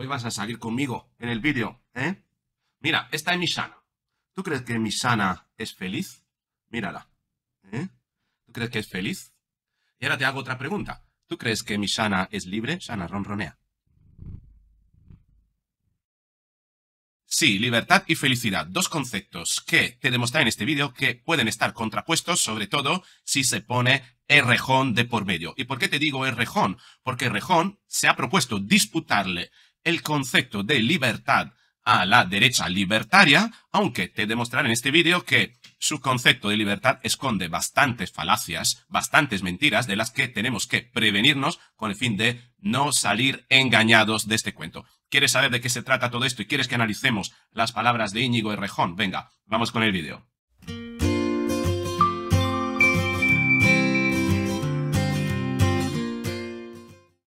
Hoy vas a salir conmigo en el vídeo, ¿eh? Mira, esta es Misana. ¿Tú crees que Misana es feliz? Mírala. ¿eh? ¿Tú crees que es feliz? Y ahora te hago otra pregunta. ¿Tú crees que Misana es libre? Sana ronronea. Sí, libertad y felicidad, dos conceptos que te demostré en este vídeo que pueden estar contrapuestos, sobre todo si se pone rejón de por medio. ¿Y por qué te digo rejón? Porque rejón se ha propuesto disputarle el concepto de libertad a la derecha libertaria, aunque te demostraré en este vídeo que su concepto de libertad esconde bastantes falacias, bastantes mentiras de las que tenemos que prevenirnos con el fin de no salir engañados de este cuento. ¿Quieres saber de qué se trata todo esto y quieres que analicemos las palabras de Íñigo y Rejón? Venga, vamos con el vídeo.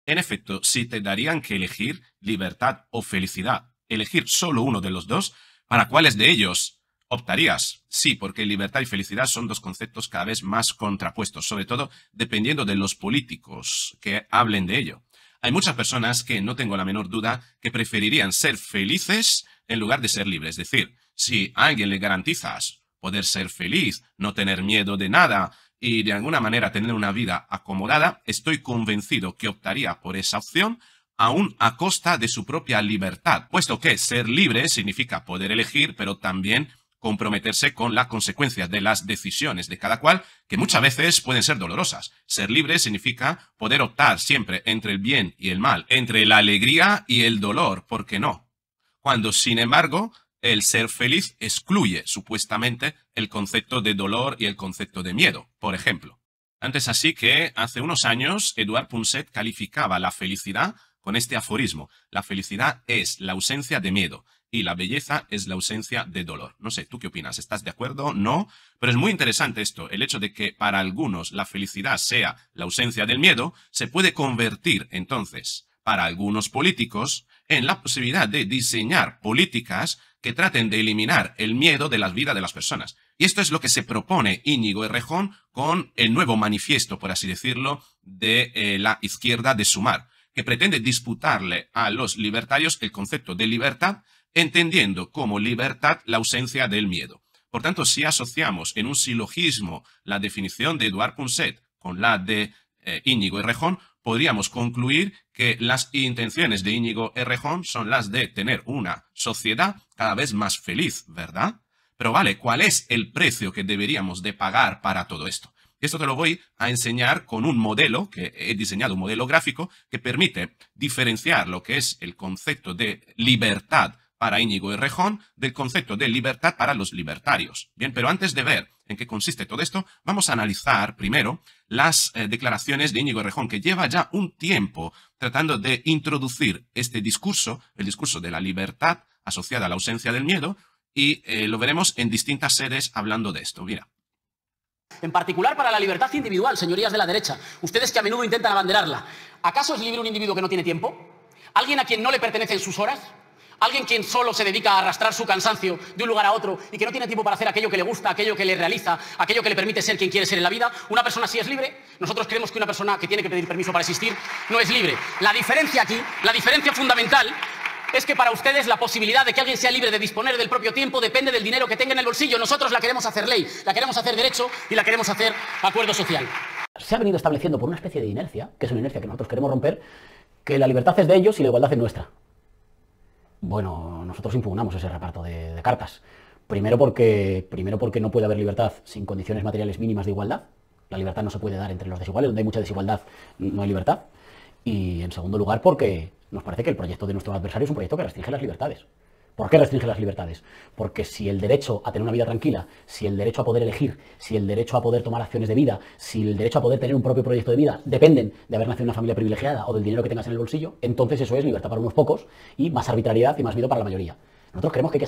En efecto, si te darían que elegir libertad o felicidad, elegir solo uno de los dos, ¿para cuáles de ellos optarías? Sí, porque libertad y felicidad son dos conceptos cada vez más contrapuestos, sobre todo dependiendo de los políticos que hablen de ello. Hay muchas personas que no tengo la menor duda que preferirían ser felices en lugar de ser libres. Es decir, si a alguien le garantizas poder ser feliz, no tener miedo de nada, y de alguna manera tener una vida acomodada, estoy convencido que optaría por esa opción aún a costa de su propia libertad, puesto que ser libre significa poder elegir, pero también comprometerse con las consecuencias de las decisiones de cada cual, que muchas veces pueden ser dolorosas. Ser libre significa poder optar siempre entre el bien y el mal, entre la alegría y el dolor, ¿por qué no? Cuando, sin embargo, el ser feliz excluye supuestamente el concepto de dolor y el concepto de miedo, por ejemplo. Antes así que hace unos años Eduard Punset calificaba la felicidad con este aforismo. La felicidad es la ausencia de miedo y la belleza es la ausencia de dolor. No sé, ¿tú qué opinas? ¿Estás de acuerdo? No. Pero es muy interesante esto, el hecho de que para algunos la felicidad sea la ausencia del miedo, se puede convertir entonces para algunos políticos en la posibilidad de diseñar políticas que traten de eliminar el miedo de la vida de las personas. Y esto es lo que se propone Íñigo Errejón con el nuevo manifiesto, por así decirlo, de eh, la izquierda de Sumar, que pretende disputarle a los libertarios el concepto de libertad, entendiendo como libertad la ausencia del miedo. Por tanto, si asociamos en un silogismo la definición de Eduard Ponset con la de eh, Íñigo Errejón, podríamos concluir que las intenciones de Íñigo Errejón son las de tener una sociedad cada vez más feliz, ¿verdad? Pero vale, ¿cuál es el precio que deberíamos de pagar para todo esto? Esto te lo voy a enseñar con un modelo, que he diseñado un modelo gráfico, que permite diferenciar lo que es el concepto de libertad para Íñigo y del concepto de libertad para los libertarios. Bien, pero antes de ver en qué consiste todo esto, vamos a analizar primero las eh, declaraciones de Íñigo Rejón, que lleva ya un tiempo tratando de introducir este discurso, el discurso de la libertad asociada a la ausencia del miedo, y eh, lo veremos en distintas sedes hablando de esto. Mira. En particular para la libertad individual, señorías de la derecha, ustedes que a menudo intentan abanderarla. ¿Acaso es libre un individuo que no tiene tiempo? ¿Alguien a quien no le pertenecen sus horas? Alguien quien solo se dedica a arrastrar su cansancio de un lugar a otro y que no tiene tiempo para hacer aquello que le gusta, aquello que le realiza, aquello que le permite ser quien quiere ser en la vida, una persona así es libre. Nosotros creemos que una persona que tiene que pedir permiso para existir no es libre. La diferencia aquí, la diferencia fundamental es que para ustedes la posibilidad de que alguien sea libre de disponer del propio tiempo depende del dinero que tenga en el bolsillo. Nosotros la queremos hacer ley, la queremos hacer derecho y la queremos hacer acuerdo social. Se ha venido estableciendo por una especie de inercia, que es una inercia que nosotros queremos romper, que la libertad es de ellos y la igualdad es nuestra. Bueno, nosotros impugnamos ese reparto de, cartas. Primero porque, primero porque no puede haber libertad sin condiciones materiales mínimas de igualdad. La libertad no se puede dar entre los desiguales, donde hay mucha desigualdad no hay libertad. Y en segundo lugar porque nos parece que el proyecto de nuestro adversario es un proyecto que restringe las libertades. ¿Por qué restringe las libertades? Porque si el derecho a tener una vida tranquila, si el derecho a poder elegir, si el derecho a poder tomar acciones de vida, si el derecho a poder tener un propio proyecto de vida dependen de haber nacido en una familia privilegiada o del dinero que tengas en el bolsillo, entonces eso es libertad para unos pocos y más arbitrariedad y más miedo para la mayoría. Nosotros creemos que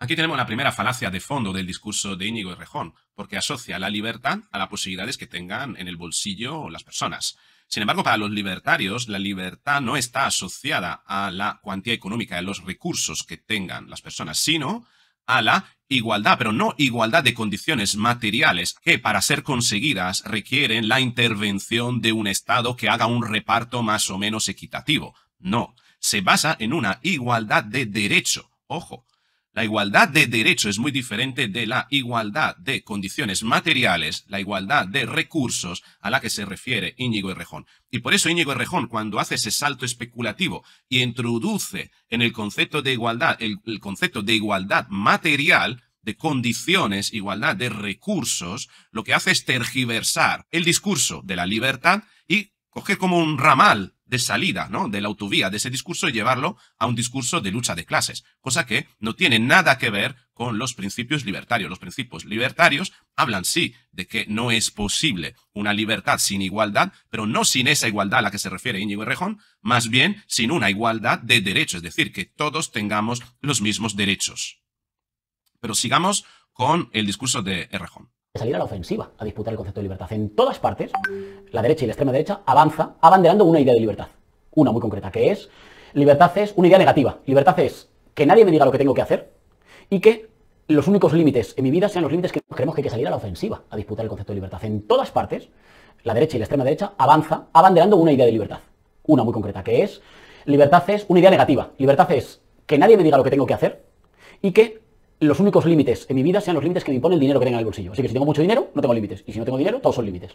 Aquí tenemos la primera falacia de fondo del discurso de Íñigo y Rejón, porque asocia la libertad a las posibilidades que tengan en el bolsillo las personas. Sin embargo, para los libertarios, la libertad no está asociada a la cuantía económica de los recursos que tengan las personas, sino a la igualdad, pero no igualdad de condiciones materiales que para ser conseguidas requieren la intervención de un Estado que haga un reparto más o menos equitativo. No, se basa en una igualdad de derecho. Ojo, la igualdad de derecho es muy diferente de la igualdad de condiciones materiales, la igualdad de recursos a la que se refiere Íñigo Errejón. Y por eso Íñigo Errejón, cuando hace ese salto especulativo y introduce en el concepto de igualdad el, concepto de igualdad material, de condiciones, igualdad de recursos, lo que hace es tergiversar el discurso de la libertad y coger como un ramal de salida ¿no? de la autovía de ese discurso y llevarlo a un discurso de lucha de clases, cosa que no tiene nada que ver con los principios libertarios. Los principios libertarios hablan, sí, de que no es posible una libertad sin igualdad, pero no sin esa igualdad a la que se refiere Íñigo Errejón, más bien sin una igualdad de derechos, es decir, que todos tengamos los mismos derechos. Pero sigamos con el discurso de Errejón salir a la ofensiva, a disputar el concepto de libertad. En todas partes, la derecha y la extrema derecha avanza abanderando una idea de libertad, una muy concreta, que es, libertad es una idea negativa. Libertad es que nadie me diga lo que tengo que hacer y que los únicos límites en mi vida sean los límites que creemos que hay que salir a la ofensiva, a disputar el concepto de libertad. En todas partes, la derecha y la extrema derecha avanza abanderando una idea de libertad, una muy concreta, que es, libertad es una idea negativa. Libertad es que nadie me diga lo que tengo que hacer y que los únicos límites en mi vida sean los límites que me impone el dinero que tenga en el bolsillo. Así que si tengo mucho dinero, no tengo límites. Y si no tengo dinero, todos son límites.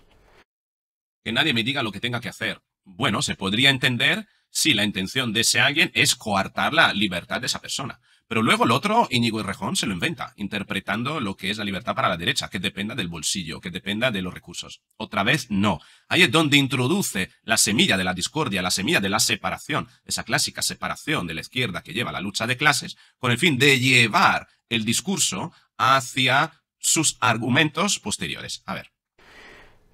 Que nadie me diga lo que tenga que hacer. Bueno, se podría entender si la intención de ese alguien es coartar la libertad de esa persona. Pero luego el otro, Íñigo Errejón, se lo inventa, interpretando lo que es la libertad para la derecha, que dependa del bolsillo, que dependa de los recursos. Otra vez, no. Ahí es donde introduce la semilla de la discordia, la semilla de la separación, esa clásica separación de la izquierda que lleva la lucha de clases, con el fin de llevar el discurso hacia sus argumentos posteriores. A ver.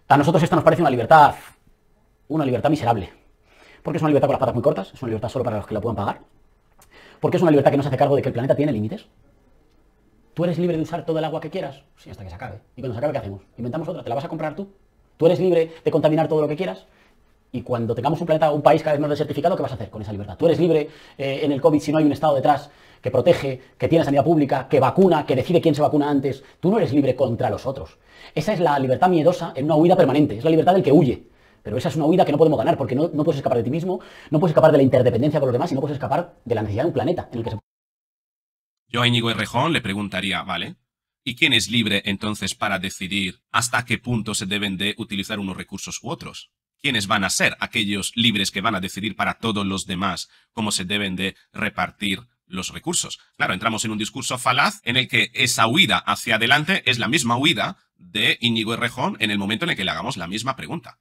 A nosotros esto nos parece una libertad, una libertad miserable. Porque es una libertad con las patas muy cortas, es una libertad solo para los que la puedan pagar, porque es una libertad que no se hace cargo de que el planeta tiene límites. Tú eres libre de usar todo el agua que quieras, sí, hasta que se acabe. Y cuando se acabe, ¿qué hacemos? Inventamos otra, te la vas a comprar tú. Tú eres libre de contaminar todo lo que quieras. Y cuando tengamos un planeta, un país cada vez más desertificado, ¿qué vas a hacer con esa libertad? Tú eres libre eh, en el COVID si no hay un Estado detrás que protege, que tiene sanidad pública, que vacuna, que decide quién se vacuna antes. Tú no eres libre contra los otros. Esa es la libertad miedosa en una huida permanente. Es la libertad del que huye. Pero esa es una huida que no podemos ganar, porque no, puedes escapar de ti mismo, no puedes escapar de la interdependencia con los demás y no puedes escapar de la necesidad de un planeta en el que se... Yo a Íñigo Errejón le preguntaría, ¿vale? ¿Y quién es libre entonces para decidir hasta qué punto se deben de utilizar unos recursos u otros? ¿Quiénes van a ser aquellos libres que van a decidir para todos los demás cómo se deben de repartir los recursos? Claro, entramos en un discurso falaz en el que esa huida hacia adelante es la misma huida de Íñigo Errejón en el momento en el que le hagamos la misma pregunta.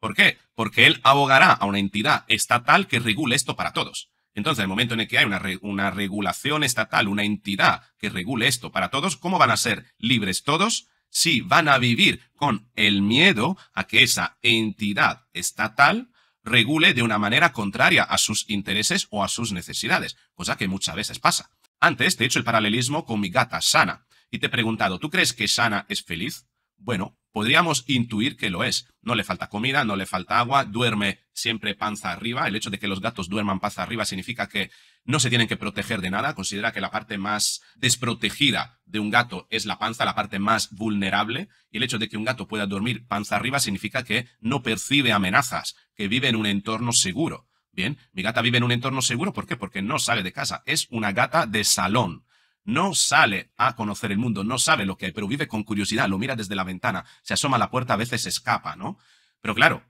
¿Por qué? Porque él abogará a una entidad estatal que regule esto para todos. Entonces, en el momento en el que hay una, regulación estatal, una entidad que regule esto para todos, ¿cómo van a ser libres todos? Si van a vivir con el miedo a que esa entidad estatal regule de una manera contraria a sus intereses o a sus necesidades, cosa que muchas veces pasa. Antes te he hecho el paralelismo con mi gata Sana y te he preguntado, ¿tú crees que Sana es feliz? Bueno, podríamos intuir que lo es. No le falta comida, no le falta agua, duerme siempre panza arriba. El hecho de que los gatos duerman panza arriba significa que no se tienen que proteger de nada. Considera que la parte más desprotegida de un gato es la panza, la parte más vulnerable. Y el hecho de que un gato pueda dormir panza arriba significa que no percibe amenazas, que vive en un entorno seguro. Bien, mi gata vive en un entorno seguro, ¿por qué? Porque no sale de casa, es una gata de salón no sale a conocer el mundo, no sabe lo que hay, pero vive con curiosidad, lo mira desde la ventana, se asoma a la puerta, a veces escapa, ¿no? Pero claro,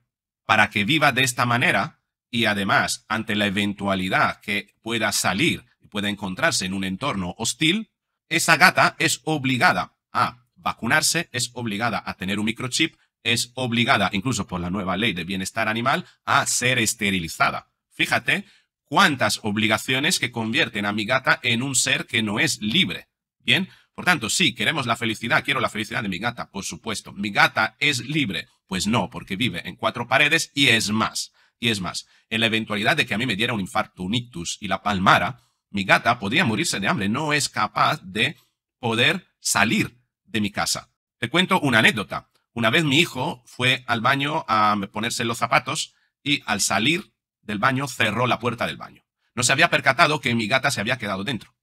para que viva de esta manera y además ante la eventualidad que pueda salir y pueda encontrarse en un entorno hostil, esa gata es obligada a vacunarse, es obligada a tener un microchip, es obligada, incluso por la nueva ley de bienestar animal, a ser esterilizada. Fíjate ¿Cuántas obligaciones que convierten a mi gata en un ser que no es libre. Bien, por tanto, sí, queremos la felicidad, quiero la felicidad de mi gata, por supuesto. ¿Mi gata es libre? Pues no, porque vive en cuatro paredes y es más. Y es más, en la eventualidad de que a mí me diera un infarto, un ictus y la palmara, mi gata podría morirse de hambre, no es capaz de poder salir de mi casa. Te cuento una anécdota. Una vez mi hijo fue al baño a ponerse los zapatos y al salir el baño, cerró la puerta del baño. No se había percatado que mi gata se había quedado dentro.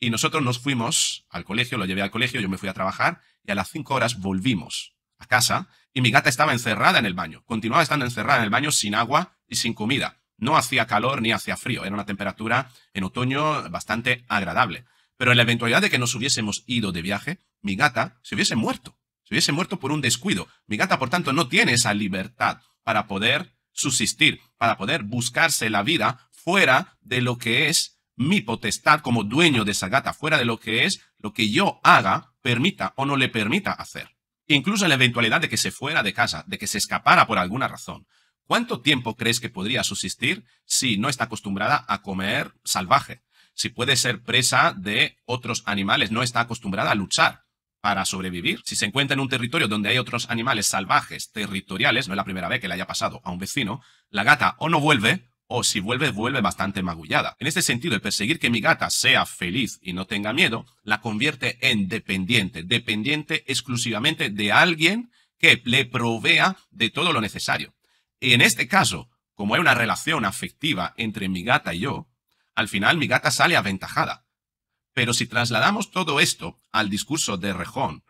Y nosotros nos fuimos al colegio, lo llevé al colegio, yo me fui a trabajar y a las cinco horas volvimos a casa y mi gata estaba encerrada en el baño. Continuaba estando encerrada en el baño sin agua y sin comida. No hacía calor ni hacía frío. Era una temperatura en otoño bastante agradable. Pero en la eventualidad de que nos hubiésemos ido de viaje, mi gata se hubiese muerto. Se hubiese muerto por un descuido. Mi gata, por tanto, no tiene esa libertad para poder subsistir, para poder buscarse la vida fuera de lo que es mi potestad como dueño de esa gata, fuera de lo que es lo que yo haga, permita o no le permita hacer. Incluso en la eventualidad de que se fuera de casa, de que se escapara por alguna razón. ¿Cuánto tiempo crees que podría subsistir si no está acostumbrada a comer salvaje? Si puede ser presa de otros animales, no está acostumbrada a luchar para sobrevivir. Si se encuentra en un territorio donde hay otros animales salvajes, territoriales, no es la primera vez que le haya pasado a un vecino, la gata o no vuelve, o si vuelve, vuelve bastante magullada. En este sentido, el perseguir que mi gata sea feliz y no tenga miedo, la convierte en dependiente, dependiente exclusivamente de alguien que le provea de todo lo necesario. Y en este caso, como hay una relación afectiva entre mi gata y yo, al final mi gata sale aventajada. Pero si trasladamos todo esto al discurso de Rejón,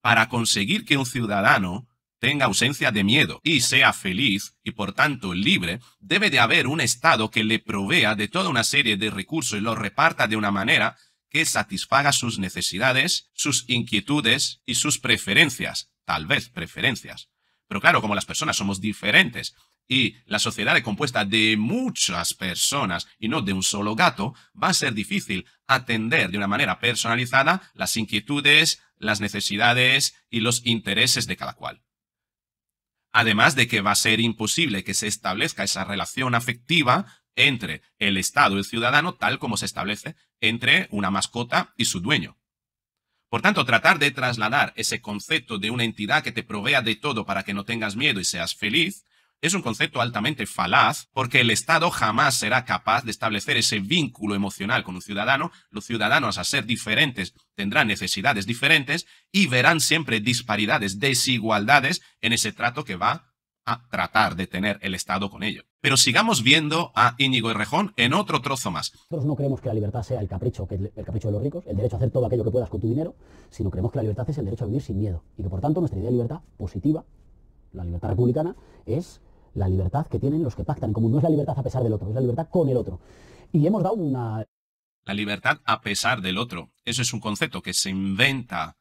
para conseguir que un ciudadano tenga ausencia de miedo y sea feliz y por tanto libre, debe de haber un Estado que le provea de toda una serie de recursos y los reparta de una manera que satisfaga sus necesidades, sus inquietudes y sus preferencias, tal vez preferencias. Pero claro, como las personas somos diferentes y la sociedad es compuesta de muchas personas y no de un solo gato, va a ser difícil atender de una manera personalizada las inquietudes, las necesidades y los intereses de cada cual. Además de que va a ser imposible que se establezca esa relación afectiva entre el Estado y el ciudadano tal como se establece entre una mascota y su dueño. Por tanto, tratar de trasladar ese concepto de una entidad que te provea de todo para que no tengas miedo y seas feliz es un concepto altamente falaz porque el Estado jamás será capaz de establecer ese vínculo emocional con un ciudadano. Los ciudadanos, a ser diferentes, tendrán necesidades diferentes y verán siempre disparidades, desigualdades en ese trato que va a tratar de tener el Estado con ello. Pero sigamos viendo a Íñigo Errejón en otro trozo más. Nosotros no creemos que la libertad sea el capricho, que el capricho de los ricos, el derecho a hacer todo aquello que puedas con tu dinero, sino creemos que la libertad es el derecho a vivir sin miedo. Y que por tanto nuestra idea de libertad positiva, la libertad republicana, es la libertad que tienen los que pactan en común. No es la libertad a pesar del otro, es la libertad con el otro. Y hemos dado una... La libertad a pesar del otro. Eso es un concepto que se inventa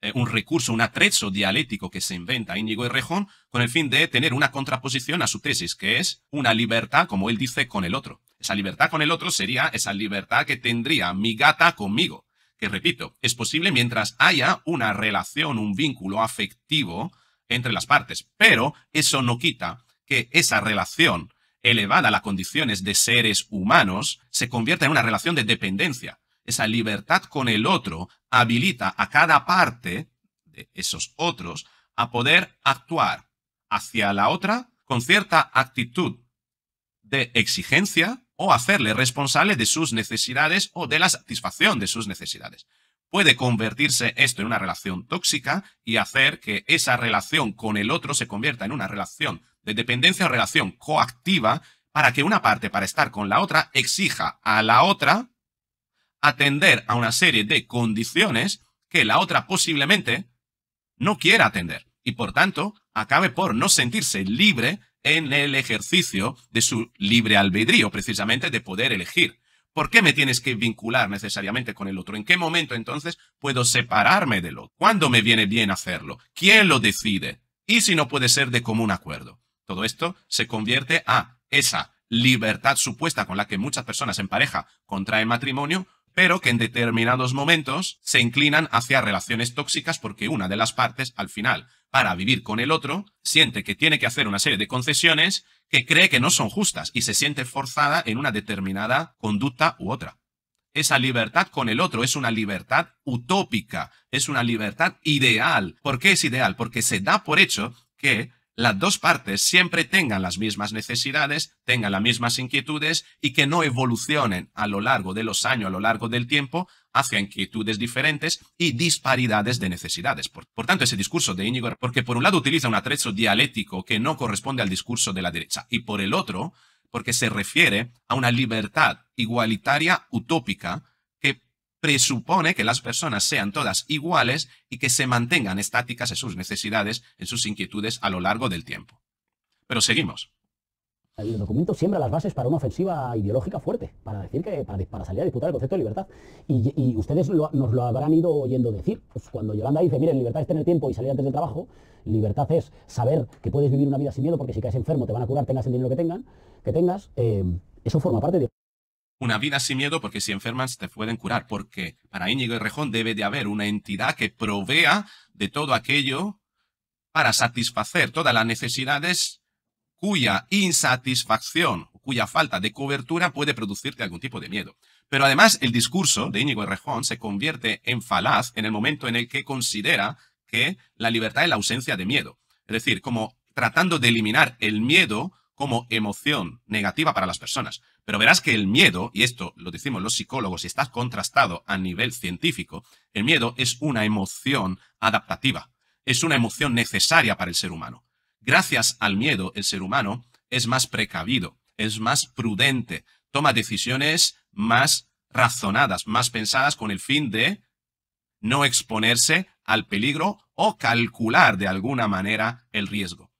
eh, un recurso, un atrezo dialéctico que se inventa Íñigo Rejón con el fin de tener una contraposición a su tesis, que es una libertad, como él dice, con el otro. Esa libertad con el otro sería esa libertad que tendría mi gata conmigo, que repito, es posible mientras haya una relación, un vínculo afectivo entre las partes, pero eso no quita que esa relación elevada a las condiciones de seres humanos se convierta en una relación de dependencia, esa libertad con el otro habilita a cada parte de esos otros a poder actuar hacia la otra con cierta actitud de exigencia o hacerle responsable de sus necesidades o de la satisfacción de sus necesidades. Puede convertirse esto en una relación tóxica y hacer que esa relación con el otro se convierta en una relación de dependencia o relación coactiva para que una parte, para estar con la otra, exija a la otra atender a una serie de condiciones que la otra posiblemente no quiera atender y por tanto acabe por no sentirse libre en el ejercicio de su libre albedrío, precisamente de poder elegir. ¿Por qué me tienes que vincular necesariamente con el otro? ¿En qué momento entonces puedo separarme de lo ¿Cuándo me viene bien hacerlo? ¿Quién lo decide? ¿Y si no puede ser de común acuerdo? Todo esto se convierte a esa libertad supuesta con la que muchas personas en pareja contraen matrimonio pero que en determinados momentos se inclinan hacia relaciones tóxicas porque una de las partes, al final, para vivir con el otro, siente que tiene que hacer una serie de concesiones que cree que no son justas y se siente forzada en una determinada conducta u otra. Esa libertad con el otro es una libertad utópica, es una libertad ideal. ¿Por qué es ideal? Porque se da por hecho que las dos partes siempre tengan las mismas necesidades, tengan las mismas inquietudes y que no evolucionen a lo largo de los años, a lo largo del tiempo, hacia inquietudes diferentes y disparidades de necesidades. Por, tanto, ese discurso de Íñigo, porque por un lado utiliza un atrezo dialéctico que no corresponde al discurso de la derecha y por el otro, porque se refiere a una libertad igualitaria utópica presupone que las personas sean todas iguales y que se mantengan estáticas en sus necesidades, en sus inquietudes a lo largo del tiempo. Pero seguimos. El documento siembra las bases para una ofensiva ideológica fuerte, para decir que para, salir a disputar el concepto de libertad. Y, ustedes nos lo habrán ido oyendo decir. Pues cuando Yolanda dice, miren, libertad es tener tiempo y salir antes del trabajo, libertad es saber que puedes vivir una vida sin miedo porque si caes enfermo te van a curar, tengas el dinero que tengan, que tengas, eh, eso forma parte de una vida sin miedo porque si enfermas te pueden curar, porque para Íñigo y Rejón debe de haber una entidad que provea de todo aquello para satisfacer todas las necesidades cuya insatisfacción, cuya falta de cobertura puede producirte algún tipo de miedo. Pero además el discurso de Íñigo Rejón se convierte en falaz en el momento en el que considera que la libertad es la ausencia de miedo. Es decir, como tratando de eliminar el miedo como emoción negativa para las personas. Pero verás que el miedo, y esto lo decimos los psicólogos y está contrastado a nivel científico, el miedo es una emoción adaptativa, es una emoción necesaria para el ser humano. Gracias al miedo, el ser humano es más precavido, es más prudente, toma decisiones más razonadas, más pensadas con el fin de no exponerse al peligro o calcular de alguna manera el riesgo.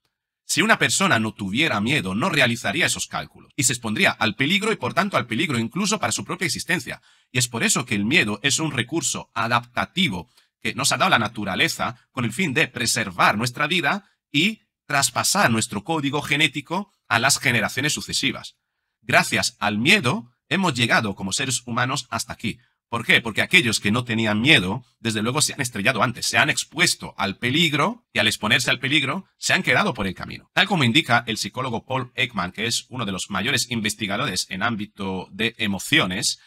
Si una persona no tuviera miedo, no realizaría esos cálculos y se expondría al peligro y por tanto al peligro incluso para su propia existencia. Y es por eso que el miedo es un recurso adaptativo que nos ha dado la naturaleza con el fin de preservar nuestra vida y traspasar nuestro código genético a las generaciones sucesivas. Gracias al miedo hemos llegado como seres humanos hasta aquí. ¿Por qué? Porque aquellos que no tenían miedo, desde luego se han estrellado antes, se han expuesto al peligro y al exponerse al peligro, se han quedado por el camino. Tal como indica el psicólogo Paul Ekman, que es uno de los mayores investigadores en ámbito de emociones,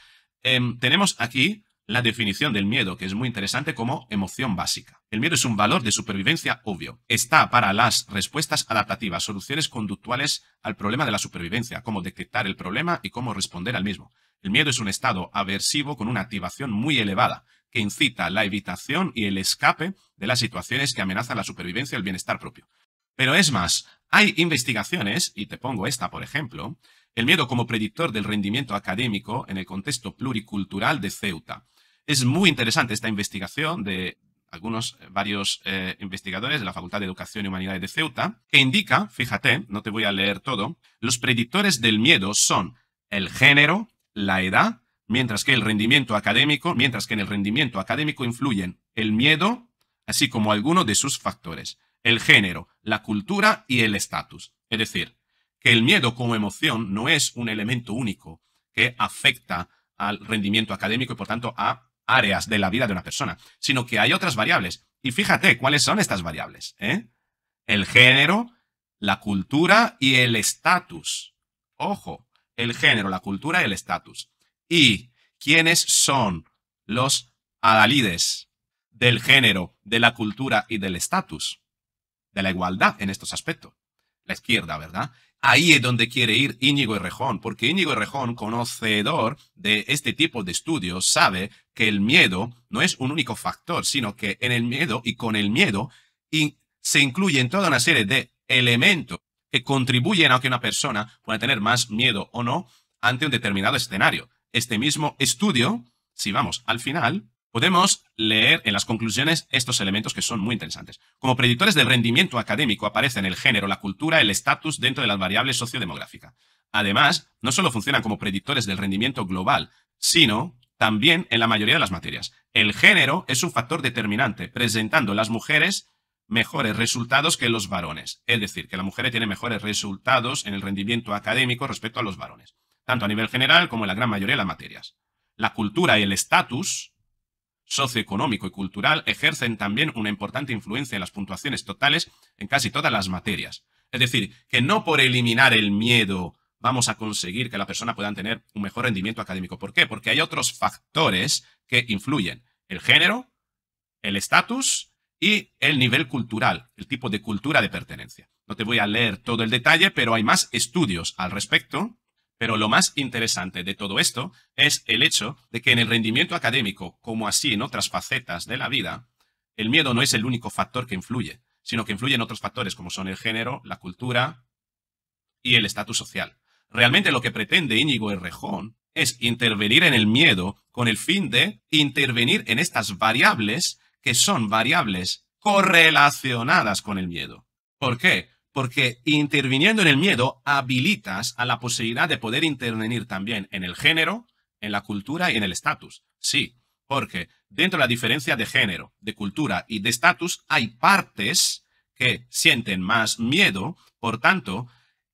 em, tenemos aquí la definición del miedo, que es muy interesante como emoción básica. El miedo es un valor de supervivencia obvio. Está para las respuestas adaptativas, soluciones conductuales al problema de la supervivencia, cómo detectar el problema y cómo responder al mismo. El miedo es un estado aversivo con una activación muy elevada, que incita la evitación y el escape de las situaciones que amenazan la supervivencia y el bienestar propio. Pero es más, hay investigaciones, y te pongo esta por ejemplo, el miedo como predictor del rendimiento académico en el contexto pluricultural de Ceuta. Es muy interesante esta investigación de algunos, eh, varios eh, investigadores de la Facultad de Educación y Humanidades de Ceuta, que indica, fíjate, no te voy a leer todo, los predictores del miedo son el género, la edad, mientras que el rendimiento académico, mientras que en el rendimiento académico influyen el miedo, así como algunos de sus factores, el género, la cultura y el estatus. Es decir, que el miedo como emoción no es un elemento único que afecta al rendimiento académico y por tanto a áreas de la vida de una persona, sino que hay otras variables. Y fíjate cuáles son estas variables. Eh? El género, la cultura y el estatus. Ojo, el género, la cultura y el estatus. ¿Y quiénes son los adalides del género, de la cultura y del estatus? De la igualdad en estos aspectos. La izquierda, ¿verdad? Ahí es donde quiere ir Íñigo Errejón, porque Íñigo Errejón, conocedor de este tipo de estudios, sabe que el miedo no es un único factor, sino que en el miedo y con el miedo se incluyen toda una serie de elementos que contribuyen a que una persona pueda tener más miedo o no ante un determinado escenario. Este mismo estudio, si vamos al final, podemos leer en las conclusiones estos elementos que son muy interesantes. Como predictores del rendimiento académico aparecen el género, la cultura, el estatus dentro de las variables sociodemográficas. Además, no solo funcionan como predictores del rendimiento global, sino también en la mayoría de las materias. El género es un factor determinante, presentando las mujeres mejores resultados que los varones. Es decir, que la mujer tiene mejores resultados en el rendimiento académico respecto a los varones, tanto a nivel general como en la gran mayoría de las materias. La cultura y el estatus socioeconómico y cultural ejercen también una importante influencia en las puntuaciones totales en casi todas las materias. Es decir, que no por eliminar el miedo vamos a conseguir que la persona pueda tener un mejor rendimiento académico. ¿Por qué? Porque hay otros factores que influyen. El género, el estatus y el nivel cultural, el tipo de cultura de pertenencia. No te voy a leer todo el detalle, pero hay más estudios al respecto. Pero lo más interesante de todo esto es el hecho de que en el rendimiento académico, como así en otras facetas de la vida, el miedo no es el único factor que influye, sino que influyen otros factores como son el género, la cultura y el estatus social. Realmente lo que pretende Íñigo Errejón es intervenir en el miedo con el fin de intervenir en estas variables que son variables correlacionadas con el miedo. ¿Por qué? Porque interviniendo en el miedo habilitas a la posibilidad de poder intervenir también en el género, en la cultura y en el estatus. Sí, porque dentro de la diferencia de género, de cultura y de estatus hay partes que sienten más miedo, por tanto,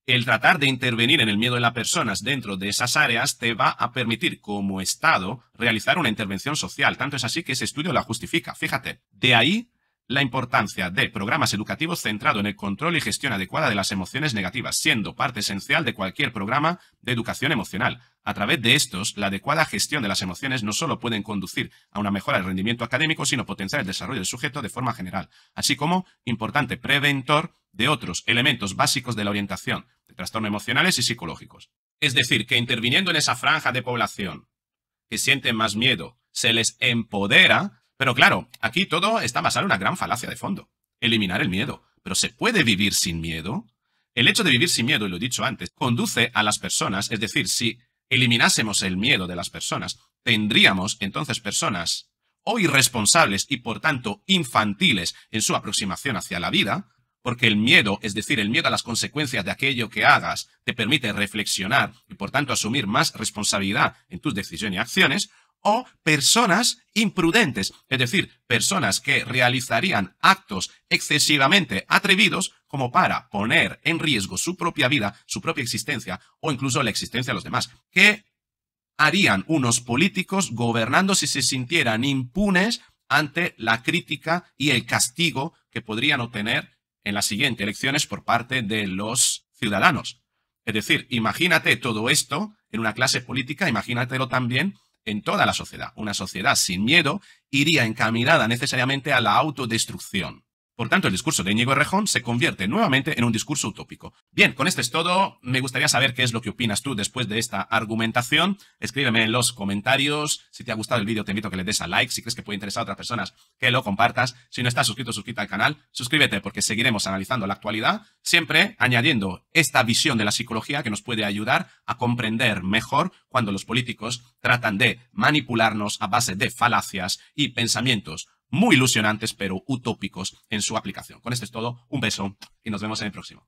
el tratar de intervenir en el miedo de las personas dentro de esas áreas te va a permitir como Estado realizar una intervención social. Tanto es así que ese estudio la justifica. Fíjate, de ahí la importancia de programas educativos centrado en el control y gestión adecuada de las emociones negativas, siendo parte esencial de cualquier programa de educación emocional. A través de estos, la adecuada gestión de las emociones no solo pueden conducir a una mejora del rendimiento académico, sino potenciar el desarrollo del sujeto de forma general, así como importante preventor de otros elementos básicos de la orientación, de trastornos emocionales y psicológicos. Es decir, que interviniendo en esa franja de población que siente más miedo, se les empodera pero claro, aquí todo está basado en una gran falacia de fondo. Eliminar el miedo. Pero ¿se puede vivir sin miedo? El hecho de vivir sin miedo, y lo he dicho antes, conduce a las personas, es decir, si eliminásemos el miedo de las personas, tendríamos entonces personas o irresponsables y por tanto infantiles en su aproximación hacia la vida, porque el miedo, es decir, el miedo a las consecuencias de aquello que hagas, te permite reflexionar y por tanto asumir más responsabilidad en tus decisiones y acciones, o personas imprudentes, es decir, personas que realizarían actos excesivamente atrevidos como para poner en riesgo su propia vida, su propia existencia o incluso la existencia de los demás. ¿Qué harían unos políticos gobernando si se sintieran impunes ante la crítica y el castigo que podrían obtener en las siguientes elecciones por parte de los ciudadanos? Es decir, imagínate todo esto en una clase política, imagínatelo también en toda la sociedad. Una sociedad sin miedo iría encaminada necesariamente a la autodestrucción. Por tanto, el discurso de Íñigo Errejón se convierte nuevamente en un discurso utópico. Bien, con esto es todo. Me gustaría saber qué es lo que opinas tú después de esta argumentación. Escríbeme en los comentarios. Si te ha gustado el vídeo, te invito a que le des a like. Si crees que puede interesar a otras personas, que lo compartas. Si no estás suscrito, suscríbete al canal. Suscríbete porque seguiremos analizando la actualidad, siempre añadiendo esta visión de la psicología que nos puede ayudar a comprender mejor cuando los políticos tratan de manipularnos a base de falacias y pensamientos muy ilusionantes, pero utópicos en su aplicación. Con esto es todo, un beso y nos vemos en el próximo.